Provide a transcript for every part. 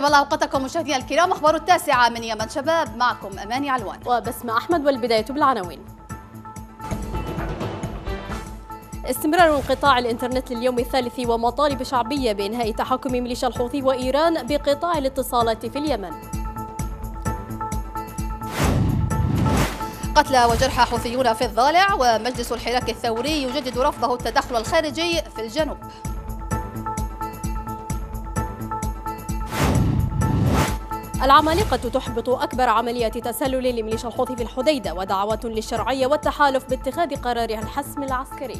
طيب الله اوقاتكم مشاهدينا الكرام اخبار التاسعه من يمن شباب معكم اماني علوان وبسمه احمد والبدايه بالعناوين استمرار انقطاع الانترنت لليوم الثالث ومطالب شعبيه بانهاء تحكم ميليشيا الحوثي وايران بقطاع الاتصالات في اليمن قتلى وجرحى حوثيون في الضالع ومجلس الحراك الثوري يجدد رفضه التدخل الخارجي في الجنوب العمالقة تحبط أكبر عملية تسلل لميليشيا الحوثي في الحديدة ودعوة للشرعية والتحالف باتخاذ قرارها الحسم العسكري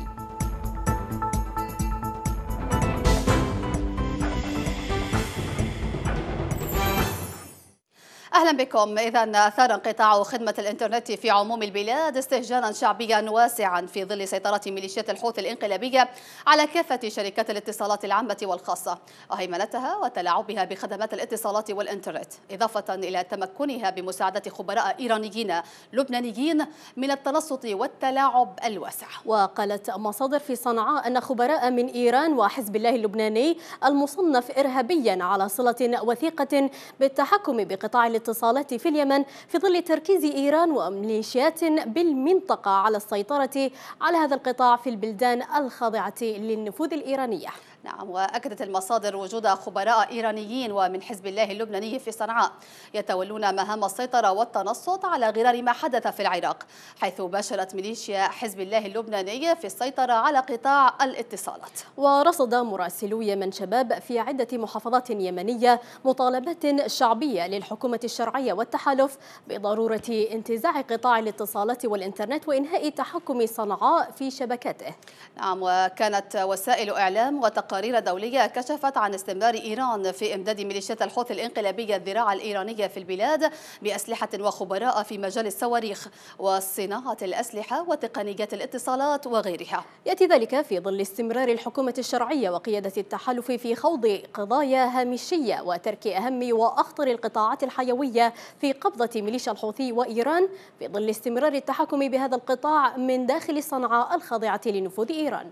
أهلا بكم إذا اثار انقطاع خدمة الإنترنت في عموم البلاد استهجانا شعبيا واسعا في ظل سيطرة ميليشيات الحوث الإنقلابية على كافة شركات الاتصالات العامة والخاصة وهيمنتها وتلاعبها بخدمات الاتصالات والإنترنت إضافة إلى تمكنها بمساعدة خبراء إيرانيين لبنانيين من التنصت والتلاعب الواسع وقالت مصادر في صنعاء أن خبراء من إيران وحزب الله اللبناني المصنف إرهابيا على صلة وثيقة بالتحكم بقطاع الاتصالات الاتصالات في اليمن في ظل تركيز إيران وميليشيات بالمنطقة على السيطرة على هذا القطاع في البلدان الخاضعة للنفوذ الإيرانية نعم وأكدت المصادر وجود خبراء إيرانيين ومن حزب الله اللبناني في صنعاء يتولون مهام السيطرة والتنصت على غرار ما حدث في العراق حيث باشرت ميليشيا حزب الله اللبناني في السيطرة على قطاع الاتصالات ورصد مراسلو يمن شباب في عدة محافظات يمنية مطالبات شعبية للحكومة الشرعية والتحالف بضرورة انتزاع قطاع الاتصالات والإنترنت وإنهاء تحكم صنعاء في شبكاته نعم وكانت وسائل إعلام وتقديم تقارير دولية كشفت عن استمرار إيران في إمداد ميليشيات الحوثي الإنقلابية الذراع الإيرانية في البلاد بأسلحة وخبراء في مجال الصواريخ وصناعة الأسلحة وتقنيات الاتصالات وغيرها يأتي ذلك في ظل استمرار الحكومة الشرعية وقيادة التحالف في خوض قضايا هامشية وترك أهم وأخطر القطاعات الحيوية في قبضة ميليشيا الحوثي وإيران في ظل استمرار التحكم بهذا القطاع من داخل صنعاء الخاضعة لنفوذ إيران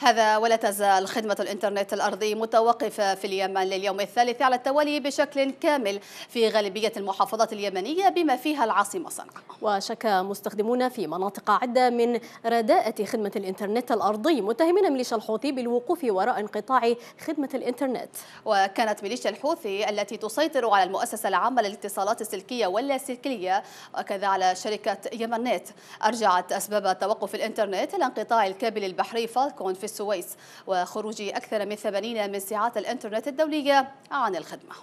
هذا ولا تزال خدمة الإنترنت الأرضي متوقفة في اليمن لليوم الثالث على التوالي بشكل كامل في غالبية المحافظات اليمنية بما فيها العاصمة صنعاء وشكى مستخدمون في مناطق عدة من رداءة خدمة الإنترنت الأرضي متهمين ميليشيا الحوثي بالوقوف وراء انقطاع خدمة الإنترنت وكانت ميليشيا الحوثي التي تسيطر على المؤسسة العامة للاتصالات السلكية واللاسلكية وكذا على شركة يمنيت أرجعت أسباب توقف الإنترنت إلى انقطاع الكابل البحري فالكون في السويس وخروج أكثر من 80 من ساعات الإنترنت الدولية عن الخدمة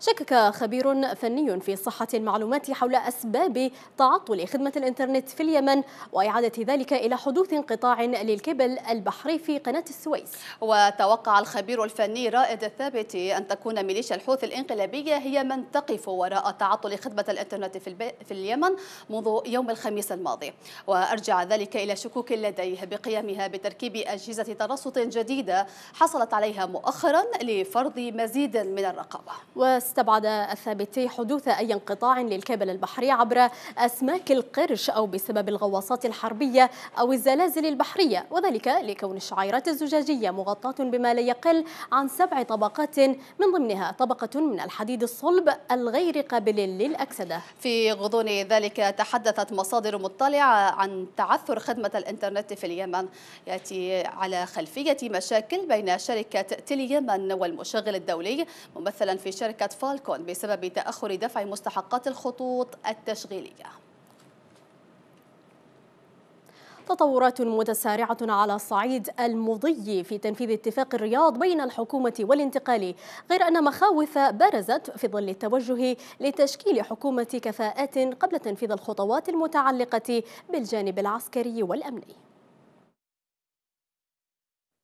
شكك خبير فني في صحة المعلومات حول أسباب تعطل خدمة الإنترنت في اليمن وإعادة ذلك إلى حدوث انقطاع للكبل البحري في قناة السويس وتوقع الخبير الفني رائد الثابت أن تكون ميليشيا الحوثي الإنقلابية هي من تقف وراء تعطل خدمة الإنترنت في, في اليمن منذ يوم الخميس الماضي وأرجع ذلك إلى شكوك لديه بقيامها بتركيب أجهزة ترصد جديدة حصلت عليها مؤخرا لفرض مزيد من الرقابة واستبعد الثابتي حدوث أي انقطاع للكابل البحري عبر أسماك القرش أو بسبب الغواصات الحربية أو الزلازل البحرية وذلك لكون الشعيرات الزجاجية مغطاة بما لا يقل عن سبع طبقات من ضمنها طبقة من الحديد الصلب الغير قابل للأكسدة في غضون ذلك تحدثت مصادر مطلعة عن تعثر خدمة الإنترنت في اليمن يأتي على خلفية مشاكل بين شركة تيلي يمن والمشغل الدولي ممثلا في شركة فالكون بسبب تأخر دفع مستحقات الخطوط التشغيلية تطورات متسارعة على صعيد المضي في تنفيذ اتفاق الرياض بين الحكومة والانتقالي غير أن مخاوف برزت في ظل التوجه لتشكيل حكومة كفاءات قبل تنفيذ الخطوات المتعلقة بالجانب العسكري والأمني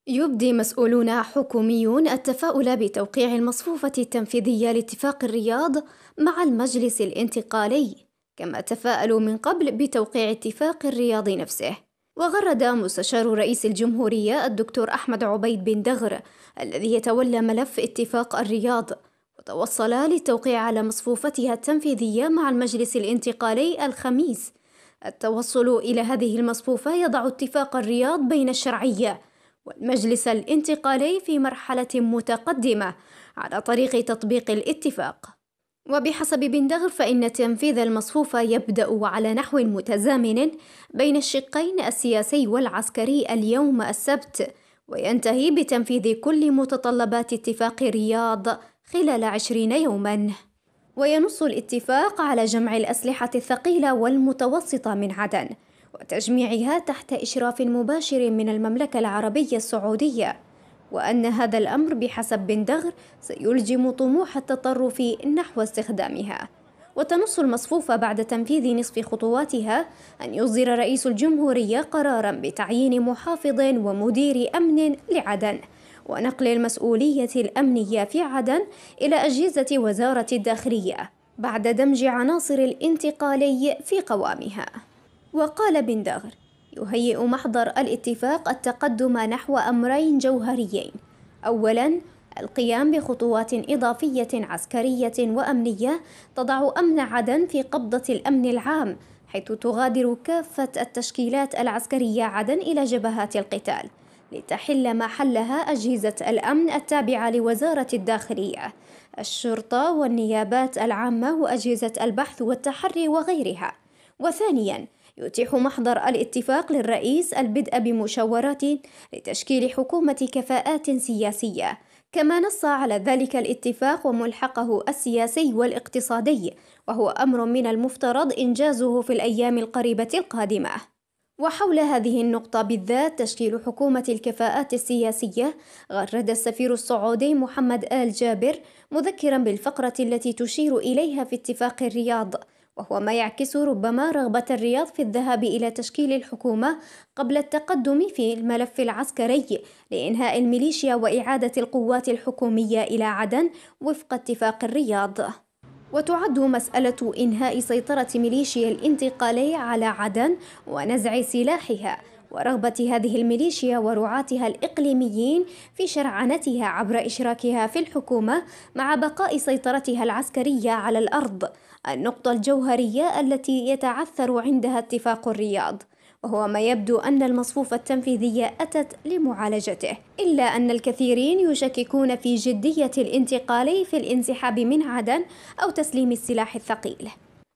يبدي مسؤولون حكوميون التفاؤل بتوقيع المصفوفة التنفيذية لاتفاق الرياض مع المجلس الانتقالي، كما تفاءلوا من قبل بتوقيع اتفاق الرياض نفسه. وغرد مستشار رئيس الجمهورية الدكتور أحمد عبيد بن دغر الذي يتولى ملف اتفاق الرياض وتوصل للتوقيع على مصفوفتها التنفيذية مع المجلس الانتقالي الخميس. التوصل إلى هذه المصفوفة يضع اتفاق الرياض بين الشرعية والمجلس الانتقالي في مرحلة متقدمة على طريق تطبيق الاتفاق وبحسب بندغر فإن تنفيذ المصفوفة يبدأ على نحو متزامن بين الشقين السياسي والعسكري اليوم السبت وينتهي بتنفيذ كل متطلبات اتفاق رياض خلال عشرين يوماً وينص الاتفاق على جمع الأسلحة الثقيلة والمتوسطة من عدن وتجميعها تحت إشراف مباشر من المملكة العربية السعودية وأن هذا الأمر بحسب بن دغر سيلجم طموح التطرف نحو استخدامها وتنص المصفوفة بعد تنفيذ نصف خطواتها أن يصدر رئيس الجمهورية قرارا بتعيين محافظ ومدير أمن لعدن ونقل المسؤولية الأمنية في عدن إلى أجهزة وزارة الداخلية بعد دمج عناصر الانتقالي في قوامها وقال بن داغر يهيئ محضر الاتفاق التقدم نحو أمرين جوهريين أولاً القيام بخطوات إضافية عسكرية وأمنية تضع أمن عدن في قبضة الأمن العام حيث تغادر كافة التشكيلات العسكرية عدن إلى جبهات القتال لتحل محلها أجهزة الأمن التابعة لوزارة الداخلية الشرطة والنيابات العامة وأجهزة البحث والتحري وغيرها وثانياً يتيح محضر الاتفاق للرئيس البدء بمشاورات لتشكيل حكومة كفاءات سياسية كما نص على ذلك الاتفاق وملحقه السياسي والاقتصادي وهو امر من المفترض انجازه في الايام القريبه القادمه وحول هذه النقطة بالذات تشكيل حكومة الكفاءات السياسية غرد السفير السعودي محمد آل جابر مذكرا بالفقرة التي تشير إليها في اتفاق الرياض وهو ما يعكس ربما رغبة الرياض في الذهاب إلى تشكيل الحكومة قبل التقدم في الملف العسكري لإنهاء الميليشيا وإعادة القوات الحكومية إلى عدن وفق اتفاق الرياض. وتعد مسألة إنهاء سيطرة ميليشيا الانتقالي على عدن ونزع سلاحها ورغبة هذه الميليشيا ورعاتها الإقليميين في شرعنتها عبر إشراكها في الحكومة مع بقاء سيطرتها العسكرية على الأرض النقطة الجوهرية التي يتعثر عندها اتفاق الرياض وهو ما يبدو أن المصفوفة التنفيذية أتت لمعالجته إلا أن الكثيرين يشككون في جدية الانتقال في الانسحاب من عدن أو تسليم السلاح الثقيل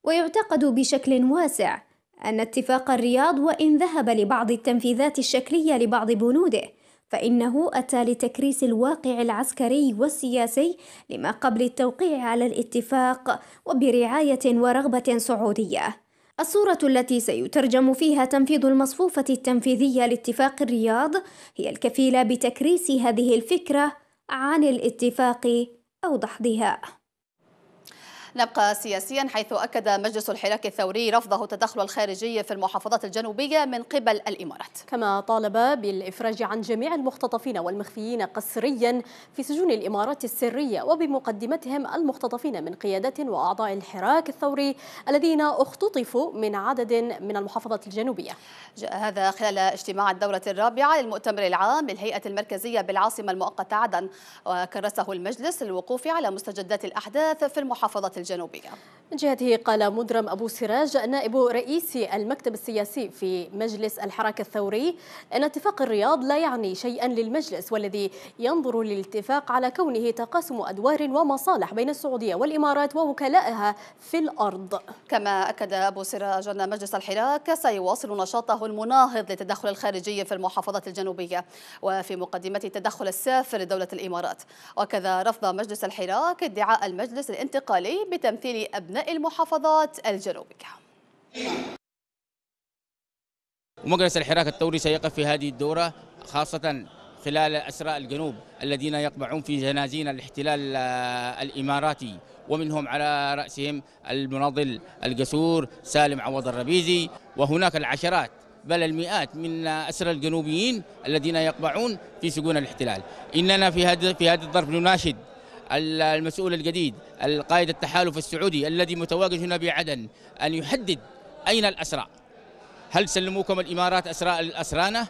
ويعتقد بشكل واسع أن اتفاق الرياض وإن ذهب لبعض التنفيذات الشكلية لبعض بنوده فإنه أتى لتكريس الواقع العسكري والسياسي لما قبل التوقيع على الاتفاق وبرعاية ورغبة سعودية. الصورة التي سيترجم فيها تنفيذ المصفوفة التنفيذية لاتفاق الرياض هي الكفيلة بتكريس هذه الفكرة عن الاتفاق أو دحضها. نبقى سياسيا حيث أكد مجلس الحراك الثوري رفضه التدخل الخارجي في المحافظات الجنوبية من قبل الإمارات كما طالب بالإفراج عن جميع المختطفين والمخفيين قسريا في سجون الإمارات السرية وبمقدمتهم المختطفين من قيادات وأعضاء الحراك الثوري الذين اختطفوا من عدد من المحافظات الجنوبية جاء هذا خلال اجتماع الدورة الرابعة للمؤتمر العام للهيئة المركزية بالعاصمة المؤقتة عدن وكرسه المجلس للوقوف على مستجدات الأحداث في المحافظات الجنوبية الجنوبية من جهته قال مدرم أبو سراج نائب رئيس المكتب السياسي في مجلس الحراك الثوري أن اتفاق الرياض لا يعني شيئا للمجلس والذي ينظر للاتفاق على كونه تقاسم أدوار ومصالح بين السعودية والإمارات ووكلائها في الأرض كما أكد أبو سراج أن مجلس الحراك سيواصل نشاطه المناهض للتدخل الخارجي في المحافظات الجنوبية وفي مقدمة التدخل السافر لدولة الإمارات وكذا رفض مجلس الحراك ادعاء المجلس الانتقالي بتمثيل أبناء المحافظات الجنوبية ومجلس الحراك الثوري سيقف في هذه الدورة خاصة خلال أسراء الجنوب الذين يقبعون في جنازين الاحتلال آه، الإماراتي ومنهم على رأسهم المناضل الجسور سالم عوض الربيزي وهناك العشرات بل المئات من أسرى الجنوبيين الذين يقبعون في سجون الاحتلال إننا في هذا في هذا الظرف نناشد المسؤول الجديد القائد التحالف السعودي الذي متواجد هنا بعدن أن يحدد أين الأسرى هل سلموكم الإمارات أسراء الأسرانة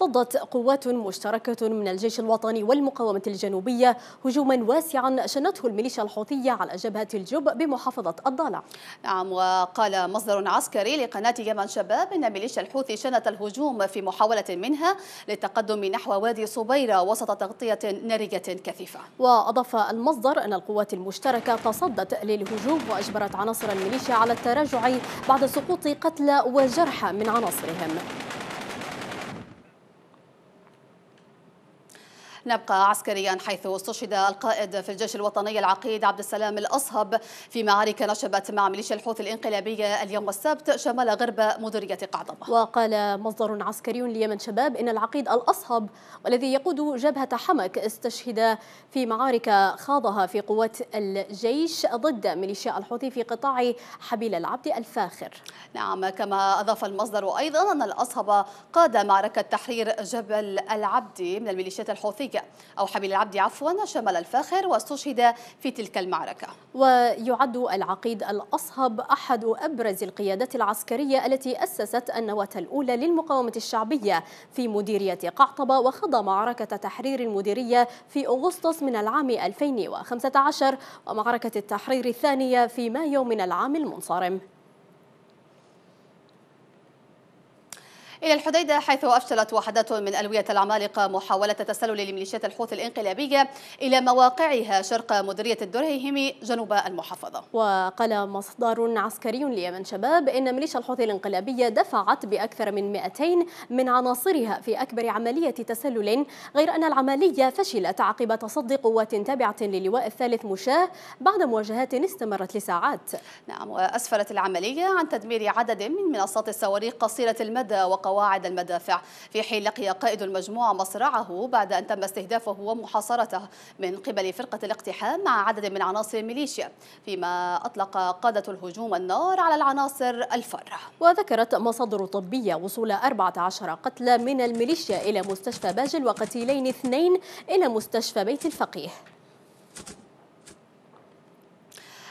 صدت قوات مشتركة من الجيش الوطني والمقاومة الجنوبية هجوما واسعا شنته الميليشيا الحوثية على جبهة الجب بمحافظة الضالع نعم وقال مصدر عسكري لقناة يمن شباب أن ميليشيا الحوثي شنت الهجوم في محاولة منها للتقدم نحو وادي صبيرة وسط تغطية نارية كثيفة وأضاف المصدر أن القوات المشتركة تصدت للهجوم وأجبرت عناصر الميليشيا على التراجع بعد سقوط قتلى وجرحى من عناصرهم نبقى عسكريا حيث استشهد القائد في الجيش الوطني العقيد عبد السلام الأصهب في معارك نشبت مع ميليشيا الحوثي الإنقلابية اليوم السبت شمال غرب مديرية قعدمة وقال مصدر عسكري ليمن شباب إن العقيد الأصهب والذي يقود جبهة حمك استشهد في معارك خاضها في قوات الجيش ضد ميليشيا الحوثي في قطاع حبيل العبد الفاخر نعم كما أضاف المصدر أيضا أن الأصهب قاد معركة تحرير جبل العبدي من الميليشيات الحوثية أو حبيل العبد عفوا شمال الفاخر واستشهد في تلك المعركة ويعد العقيد الأصهب أحد أبرز القيادات العسكرية التي أسست النواة الأولى للمقاومة الشعبية في مديرية قعطبة وخضى معركة تحرير المديرية في أغسطس من العام 2015 ومعركة التحرير الثانية في مايو من العام المنصرم إلى الحديدة حيث أفشلت وحدات من ألوية العمالقة محاولة تسلل لميليشيات الحوثي الإنقلابية إلى مواقعها شرق مديرية الدريهم جنوب المحافظة وقال مصدر عسكري ليمن شباب إن ميليشيا الحوثي الإنقلابية دفعت بأكثر من 200 من عناصرها في أكبر عملية تسلل غير أن العملية فشلت عقب تصدي قوات تابعة للواء الثالث مشاه بعد مواجهات استمرت لساعات نعم وأسفرت العملية عن تدمير عدد من منصات الصواريخ قصيرة المدى وقصيرة قواعد المدافع في حين لقي قائد المجموعة مصرعه بعد أن تم استهدافه ومحاصرته من قبل فرقة الاقتحام مع عدد من عناصر الميليشيا فيما أطلق قادة الهجوم النار على العناصر الفارة وذكرت مصادر طبية وصول 14 قتلى من الميليشيا إلى مستشفى باجل وقتيلين اثنين إلى مستشفى بيت الفقيه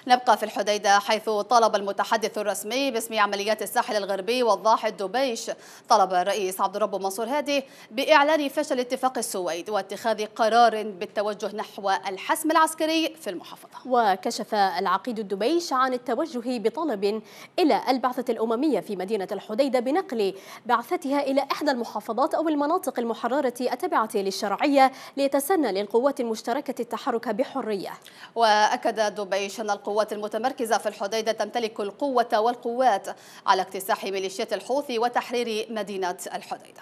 نبقى في الحديدة حيث طلب المتحدث الرسمي باسم عمليات الساحل الغربي والضاحي الدبيش طلب الرئيس عبد الرب منصور هادي بإعلان فشل اتفاق السويد واتخاذ قرار بالتوجه نحو الحسم العسكري في المحافظة وكشف العقيد الدبيش عن التوجه بطلب إلى البعثة الأممية في مدينة الحديدة بنقل بعثتها إلى إحدى المحافظات أو المناطق المحررة التابعة للشرعية ليتسنى للقوات المشتركة التحرك بحرية وأكد دبيش أن القوات القوات المتمركزة في الحديدة تمتلك القوة والقوات على اكتساح ميليشيات الحوثي وتحرير مدينة الحديدة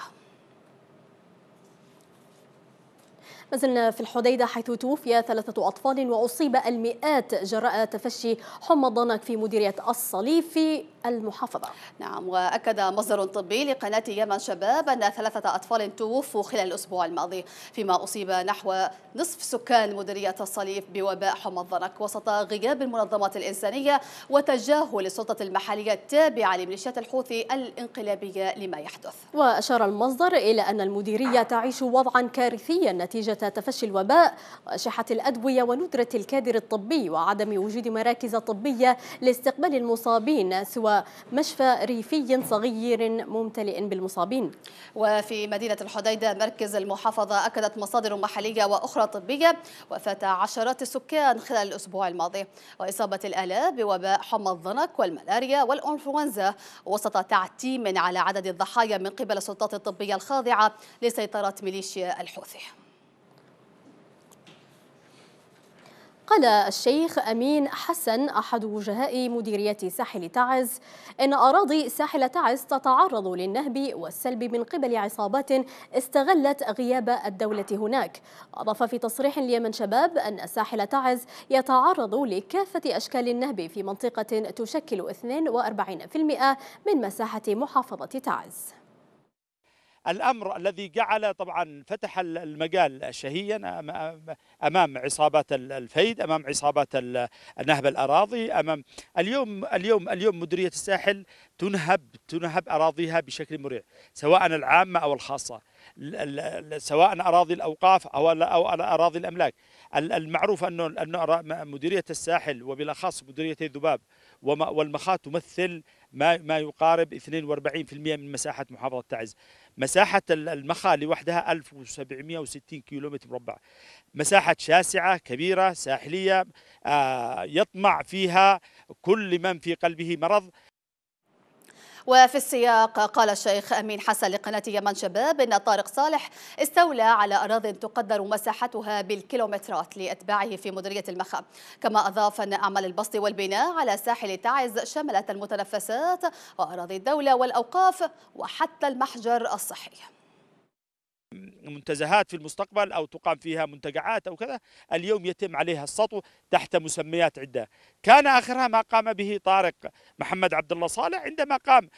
ما زلنا في الحديدة حيث توفي ثلاثة أطفال وأصيب المئات جراء تفشي حمى الضنك في مديرية الصليب في المحافظة نعم وأكد مصدر طبي لقناة يمن شباب أن ثلاثة أطفال توفوا خلال الأسبوع الماضي فيما أصيب نحو نصف سكان مديرية الصليف بوباء حمى الضنك وسط غياب المنظمات الإنسانية وتجاهل السلطة المحلية التابعة لميليشيات الحوثي الانقلابية لما يحدث وأشار المصدر إلى أن المديرية تعيش وضعا كارثيا نتيجة تفشي الوباء وأشحة الأدوية وندرة الكادر الطبي وعدم وجود مراكز طبية لاستقبال المصابين سوى مشفى ريفي صغير ممتلئ بالمصابين وفي مدينة الحديدة مركز المحافظة أكدت مصادر محلية وأخرى طبية وفاة عشرات السكان خلال الأسبوع الماضي وإصابة الآلاف بوباء حمى الضنك والملاريا والإنفلونزا وسط تعتيم على عدد الضحايا من قبل السلطات الطبية الخاضعة لسيطرة ميليشيا الحوثي قال الشيخ أمين حسن أحد وجهاء مديرية ساحل تعز إن أراضي ساحل تعز تتعرض للنهب والسلب من قبل عصابات استغلت غياب الدولة هناك أضاف في تصريح ليمن شباب أن ساحل تعز يتعرض لكافة أشكال النهب في منطقة تشكل 42% من مساحة محافظة تعز الأمر الذي جعل طبعا فتح المجال شهيا أمام عصابات الفيد أمام عصابات نهب الأراضي أمام اليوم اليوم اليوم مديرية الساحل تنهب تنهب أراضيها بشكل مريع سواء العامة أو الخاصة سواء أراضي الأوقاف أو أو أراضي الأملاك المعروف أنه انه مديرية الساحل وبالأخص مديرية الذباب والمخاط تمثل ما ما يقارب 42% من مساحة محافظة تعز مساحة المخا لوحدها 1760 متر مربع مساحة شاسعة كبيرة ساحلية آه، يطمع فيها كل من في قلبه مرض وفي السياق قال الشيخ أمين حسن لقناة يمن شباب أن طارق صالح استولى على أراض تقدر مساحتها بالكيلومترات لأتباعه في مديرية المخا كما أضاف أن أعمال البسط والبناء على ساحل تعز شملت المتنفسات وأراضي الدولة والأوقاف وحتى المحجر الصحي منتزهات في المستقبل أو تقام فيها منتجعات أو كذا اليوم يتم عليها السطو تحت مسميات عدة كان آخرها ما قام به طارق محمد عبد الله صالح عندما قام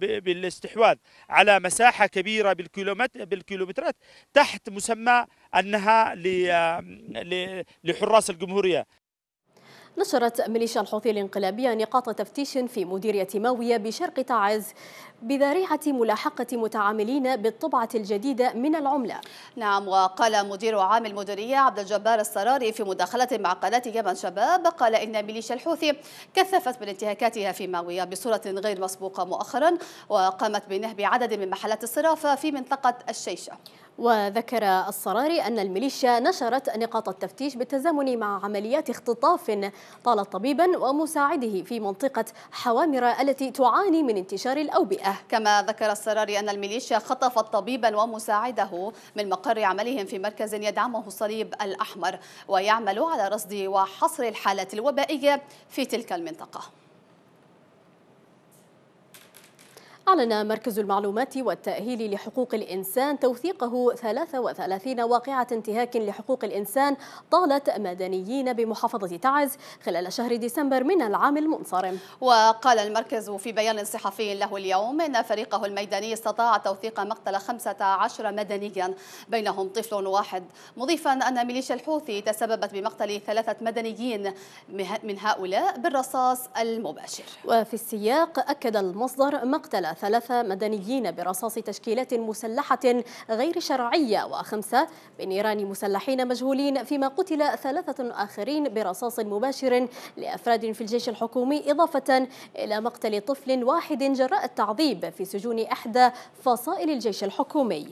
بالاستحواذ على مساحة كبيرة بالكيلومتر بالكيلومترات تحت مسمى أنها لحراس الجمهورية نشرت ميليشيا الحوثي الانقلابية نقاط تفتيش في مديرية ماوية بشرق تعز بذريعة ملاحقة متعاملين بالطبعة الجديدة من العملة نعم وقال مدير عام المديرية عبد الجبار السراري في مداخلة مع قناة يمن شباب قال إن ميليشيا الحوثي كثفت من انتهاكاتها في ماوية بصورة غير مسبوقة مؤخرا وقامت بنهب عدد من محلات الصرافة في منطقة الشيشة وذكر الصراري أن الميليشيا نشرت نقاط التفتيش بالتزامن مع عمليات اختطاف طالت طبيبا ومساعده في منطقة حوامر التي تعاني من انتشار الأوبئة كما ذكر الصراري أن الميليشيا خطفت طبيبا ومساعده من مقر عملهم في مركز يدعمه الصليب الأحمر ويعمل على رصد وحصر الحالات الوبائية في تلك المنطقة أعلن مركز المعلومات والتأهيل لحقوق الإنسان توثيقه 33 واقعة انتهاك لحقوق الإنسان طالت مدنيين بمحافظة تعز خلال شهر ديسمبر من العام المنصرم وقال المركز في بيان صحفي له اليوم إن فريقه الميداني استطاع توثيق مقتل 15 مدنيا بينهم طفل واحد مضيفا أن ميليشيا الحوثي تسببت بمقتل ثلاثة مدنيين من هؤلاء بالرصاص المباشر وفي السياق أكد المصدر مقتل ثلاثة مدنيين برصاص تشكيلات مسلحة غير شرعية وخمسة بنيران مسلحين مجهولين فيما قتل ثلاثة آخرين برصاص مباشر لأفراد في الجيش الحكومي إضافة إلى مقتل طفل واحد جراء التعذيب في سجون إحدى فصائل الجيش الحكومي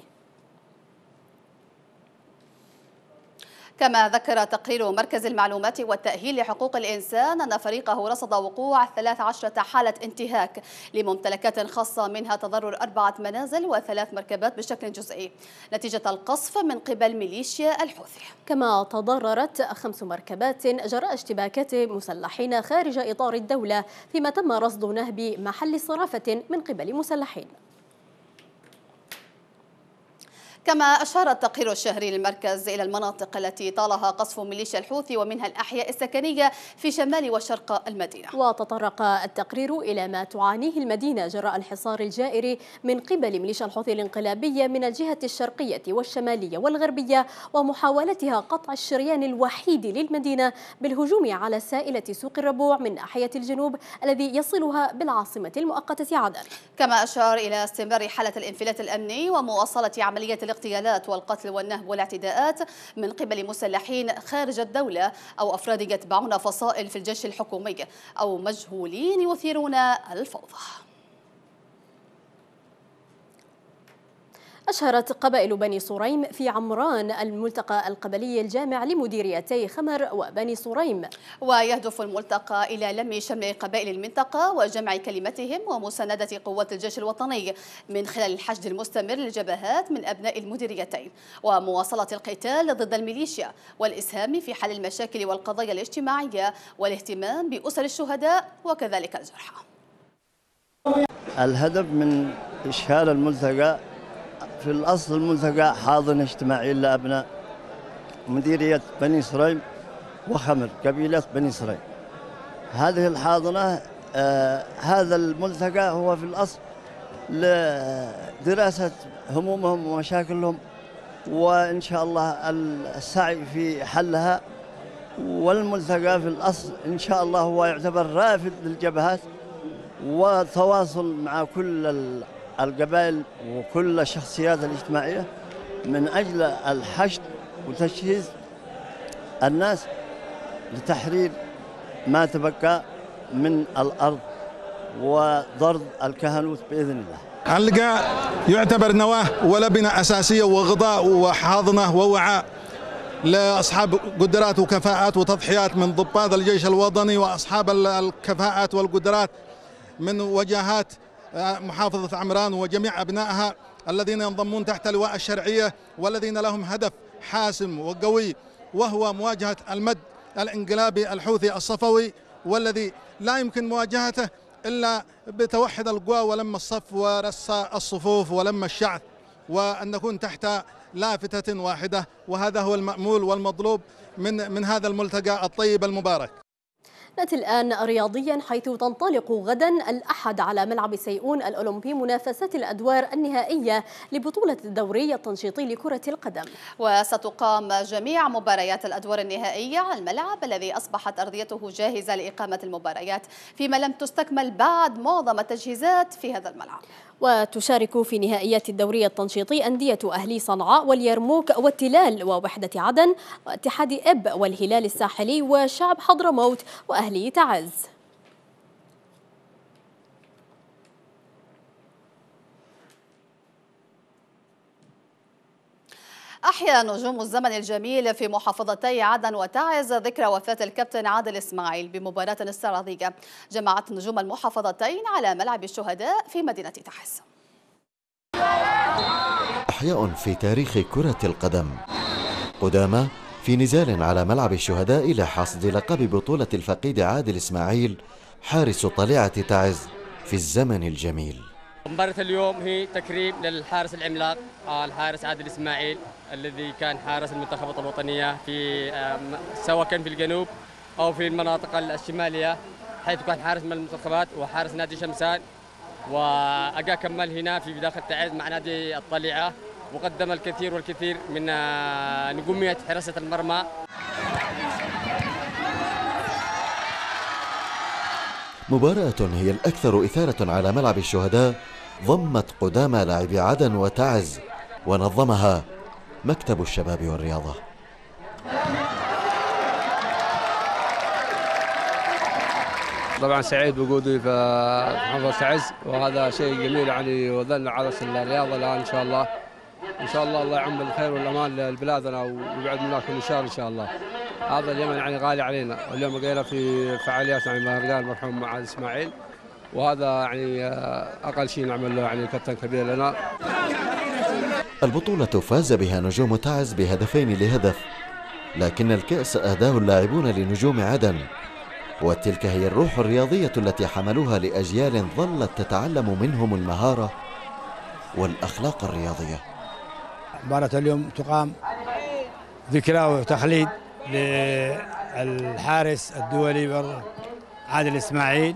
كما ذكر تقرير مركز المعلومات والتأهيل لحقوق الإنسان أن فريقه رصد وقوع 13 حالة انتهاك لممتلكات خاصة منها تضرر أربعة منازل وثلاث مركبات بشكل جزئي نتيجة القصف من قبل ميليشيا الحوثي كما تضررت خمس مركبات جراء اشتباكات مسلحين خارج إطار الدولة فيما تم رصد نهب محل صرافة من قبل مسلحين كما أشار التقرير الشهري للمركز إلى المناطق التي طالها قصف ميليشيا الحوثي ومنها الأحياء السكنية في شمال وشرق المدينة وتطرق التقرير إلى ما تعانيه المدينة جراء الحصار الجائر من قبل ميليشيا الحوثي الانقلابية من الجهة الشرقية والشمالية والغربية ومحاولتها قطع الشريان الوحيد للمدينة بالهجوم على سائلة سوق الربوع من ناحية الجنوب الذي يصلها بالعاصمة المؤقتة عدن كما أشار إلى استمرار حالة الانفلات الأمني ومواصلة عملية الاغتيالات والقتل والنهب والاعتداءات من قبل مسلحين خارج الدولة أو أفراد يتبعون فصائل في الجيش الحكومي أو مجهولين يثيرون الفوضى أشهرت قبائل بني صريم في عمران الملتقى القبلي الجامع لمديريتي خمر وبني صريم ويهدف الملتقى إلى لم شمل قبائل المنطقة وجمع كلمتهم ومساندة قوات الجيش الوطني من خلال الحشد المستمر للجبهات من أبناء المديريتين ومواصلة القتال ضد الميليشيا والإسهام في حل المشاكل والقضايا الاجتماعية والاهتمام بأسر الشهداء وكذلك الجرحى الهدف من إشهار الملتقى في الأصل الملتقى حاضن اجتماعي لأبناء مديرية بني سريم وخمر قبيلة بني سريم هذه الحاضنة آه هذا الملتقى هو في الأصل لدراسة همومهم ومشاكلهم وإن شاء الله السعي في حلها والملتقى في الأصل إن شاء الله هو يعتبر رافد للجبهات وتواصل مع كل القبائل وكل الشخصيات الاجتماعية من أجل الحشد وتجهيز الناس لتحرير ما تبقى من الأرض وضرب الكهنوت بإذن الله علقة يعتبر نواة ولبنة أساسية وغطاء وحاضنة ووعاء لأصحاب قدرات وكفاءات وتضحيات من ضباط الجيش الوطني وأصحاب الكفاءات والقدرات من وجهات محافظة عمران وجميع أبنائها الذين ينضمون تحت لواء الشرعية والذين لهم هدف حاسم وقوي وهو مواجهة المد الانقلابي الحوثي الصفوي والذي لا يمكن مواجهته إلا بتوحد القوى ولم الصف ورص الصفوف ولم الشعب وأن نكون تحت لافتة واحدة وهذا هو المأمول والمطلوب من من هذا الملتقى الطيب المبارك نأتي الآن رياضيا حيث تنطلق غدا الأحد على ملعب سيئون الأولمبي منافسات الأدوار النهائية لبطولة الدوري التنشيطي لكرة القدم وستقام جميع مباريات الأدوار النهائية على الملعب الذي أصبحت أرضيته جاهزة لإقامة المباريات فيما لم تستكمل بعد معظم التجهيزات في هذا الملعب وتشارك في نهائيات الدوري التنشيطي أندية أهلي صنعاء واليرموك والتلال ووحدة عدن واتحاد إب والهلال الساحلي وشعب حضرموت وأهلي تعز أحيا نجوم الزمن الجميل في محافظتي عدن وتعز ذكرى وفاة الكابتن عادل إسماعيل بمباراة استعراضية جمعت نجوم المحافظتين على ملعب الشهداء في مدينة تعز أحياء في تاريخ كرة القدم قدامى في نزال على ملعب الشهداء لحصد لقب بطولة الفقيد عادل إسماعيل حارس طليعة تعز في الزمن الجميل مباراة اليوم هي تكريم للحارس العملاق آه، الحارس عادل إسماعيل الذي كان حارس المنتخبات الوطنيه في سواء كان في الجنوب او في المناطق الشماليه حيث كان حارس من المنتخبات وحارس نادي شمسان واجا كمل هنا في داخل تعز مع نادي الطليعه وقدم الكثير والكثير من آه، نجوميه حراسه المرمى مباراة هي الأكثر إثارة على ملعب الشهداء ضمت قدامى لاعبي عدن وتعز ونظمها مكتب الشباب والرياضة طبعا سعيد بوجودي في محافظة عز وهذا شيء جميل يعني وظل على الرياضة الآن إن شاء الله إن شاء الله الله يعم الخير والأمان لبلادنا ويبعد منا كل شر إن شاء الله هذا اليمن يعني غالي علينا اليوم لقينا في فعاليات يعني مهرجان المرحوم مع إسماعيل وهذا يعني أقل شيء نعمل له يعني كابتن كبير لنا البطولة فاز بها نجوم تعز بهدفين لهدف لكن الكأس أهداه اللاعبون لنجوم عدن وتلك هي الروح الرياضية التي حملوها لأجيال ظلت تتعلم منهم المهارة والأخلاق الرياضية مباراة اليوم تقام ذكرى وتخليد للحارس الدولي عادل إسماعيل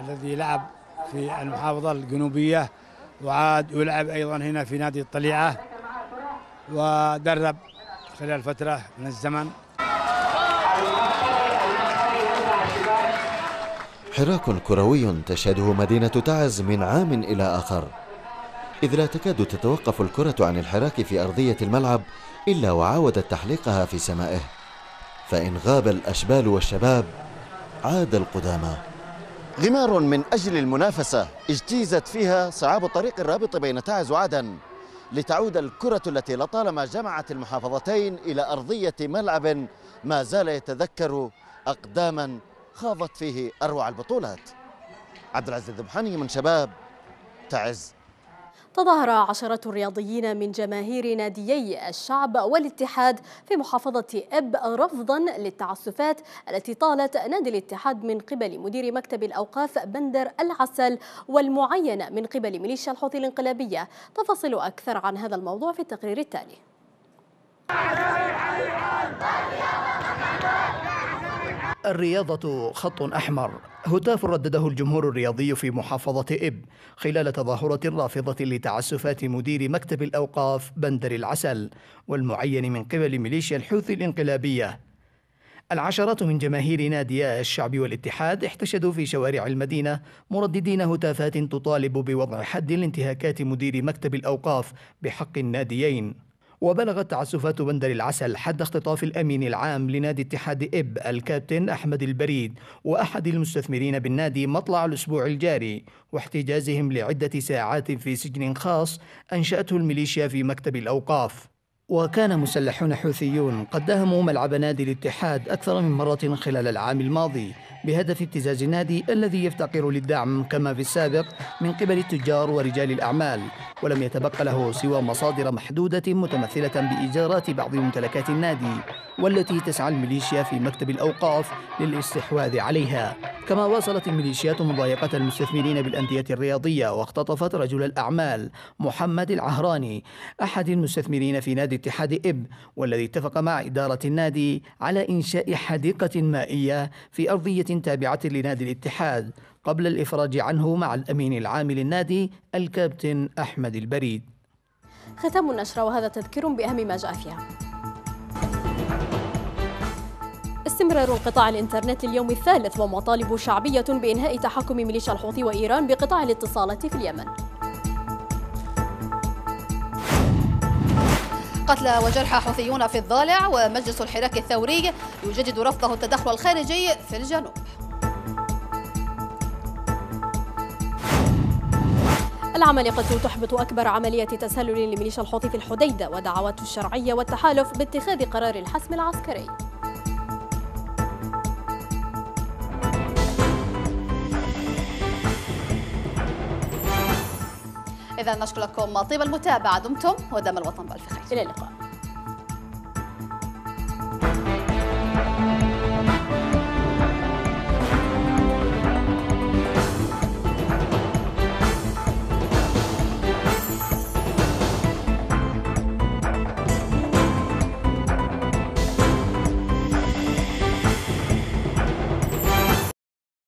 الذي لعب في المحافظة الجنوبية وعاد يلعب أيضا هنا في نادي الطليعة ودرب خلال فترة من الزمن حراك كروي تشهده مدينة تعز من عام إلى آخر إذ لا تكاد تتوقف الكرة عن الحراك في أرضية الملعب إلا وعاودت تحليقها في سمائه فإن غاب الأشبال والشباب عاد القدامى غمار من أجل المنافسة اجتيزت فيها صعاب الطريق الرابط بين تعز وعدن لتعود الكرة التي لطالما جمعت المحافظتين إلى أرضية ملعب ما زال يتذكر أقداما خاضت فيه أروع البطولات عبد العزيز من شباب تعز تظاهر عشرة الرياضيين من جماهير ناديي الشعب والاتحاد في محافظة إب رفضا للتعسفات التي طالت نادي الاتحاد من قبل مدير مكتب الأوقاف بندر العسل والمعينة من قبل ميليشيا الحوثي الانقلابية تفاصيل أكثر عن هذا الموضوع في التقرير التالي الرياضة خط أحمر هتاف ردده الجمهور الرياضي في محافظة إب خلال تظاهرة رافضة لتعسفات مدير مكتب الأوقاف بندر العسل والمعين من قبل ميليشيا الحوثي الانقلابية العشرات من جماهير نادي الشعب والاتحاد احتشدوا في شوارع المدينة مرددين هتافات تطالب بوضع حد لانتهاكات مدير مكتب الأوقاف بحق الناديين وبلغت تعسفات بندر العسل حد اختطاف الأمين العام لنادي اتحاد إب الكابتن أحمد البريد وأحد المستثمرين بالنادي مطلع الأسبوع الجاري واحتجازهم لعدة ساعات في سجن خاص أنشأته الميليشيا في مكتب الأوقاف وكان مسلحون حوثيون قد داهموا ملعب نادي الاتحاد أكثر من مرة خلال العام الماضي بهدف ابتزاز النادي الذي يفتقر للدعم كما في السابق من قبل التجار ورجال الأعمال ولم يتبقى له سوى مصادر محدودة متمثلة بإيجارات بعض ممتلكات النادي والتي تسعى الميليشيا في مكتب الأوقاف للاستحواذ عليها كما واصلت الميليشيات مضايقة المستثمرين بالأندية الرياضية واختطفت رجل الأعمال محمد العهراني أحد المستثمرين في نادي اتحاد إب والذي اتفق مع إدارة النادي على إنشاء حديقة مائية في أرضية تابعة لنادي الاتحاد قبل الإفراج عنه مع الأمين العام للنادي الكابتن أحمد البريد ختام النشرة وهذا تذكير بأهم ما جاء فيها استمرار انقطاع الإنترنت لليوم الثالث ومطالب شعبية بإنهاء تحكم ميليشيا الحوثي وإيران بقطاع الاتصالات في اليمن قتلى وجرحى حوثيون في الضالع ومجلس الحراك الثوري يجدد رفضه التدخل الخارجي في الجنوب العمالقة تحبط أكبر عملية تسلل لميليشيا الحوثي في الحديدة ودعوات الشرعية والتحالف باتخاذ قرار الحسم العسكري إذا نشكركم طيب المتابعة دمتم ودام الوطن بألف خير إلى اللقاء